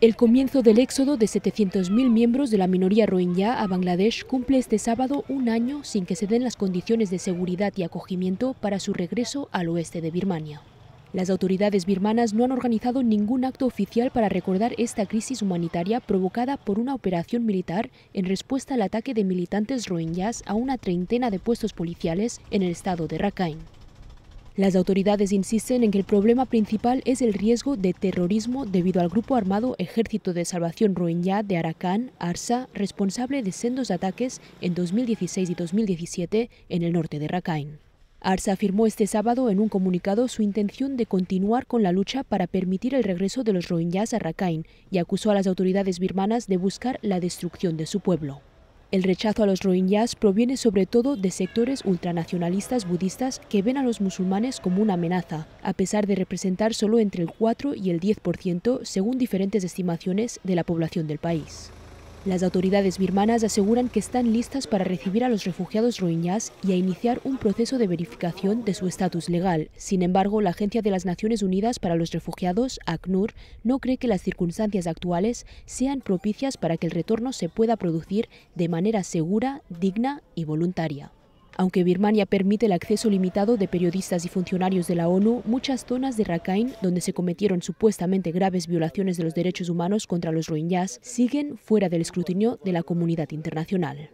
El comienzo del éxodo de 700.000 miembros de la minoría rohingya a Bangladesh cumple este sábado un año sin que se den las condiciones de seguridad y acogimiento para su regreso al oeste de Birmania. Las autoridades birmanas no han organizado ningún acto oficial para recordar esta crisis humanitaria provocada por una operación militar en respuesta al ataque de militantes rohingyas a una treintena de puestos policiales en el estado de Rakhine. Las autoridades insisten en que el problema principal es el riesgo de terrorismo debido al grupo armado Ejército de Salvación Rohingya de Arakan, Arsa, responsable de sendos ataques en 2016 y 2017 en el norte de Rakhine. Arsa afirmó este sábado en un comunicado su intención de continuar con la lucha para permitir el regreso de los rohingyas a Rakhine y acusó a las autoridades birmanas de buscar la destrucción de su pueblo. El rechazo a los rohingyas proviene sobre todo de sectores ultranacionalistas budistas que ven a los musulmanes como una amenaza, a pesar de representar solo entre el 4 y el 10%, según diferentes estimaciones, de la población del país. Las autoridades birmanas aseguran que están listas para recibir a los refugiados rohingyas y a iniciar un proceso de verificación de su estatus legal. Sin embargo, la Agencia de las Naciones Unidas para los Refugiados, ACNUR, no cree que las circunstancias actuales sean propicias para que el retorno se pueda producir de manera segura, digna y voluntaria. Aunque Birmania permite el acceso limitado de periodistas y funcionarios de la ONU, muchas zonas de Rakhine, donde se cometieron supuestamente graves violaciones de los derechos humanos contra los rohingyas, siguen fuera del escrutinio de la comunidad internacional.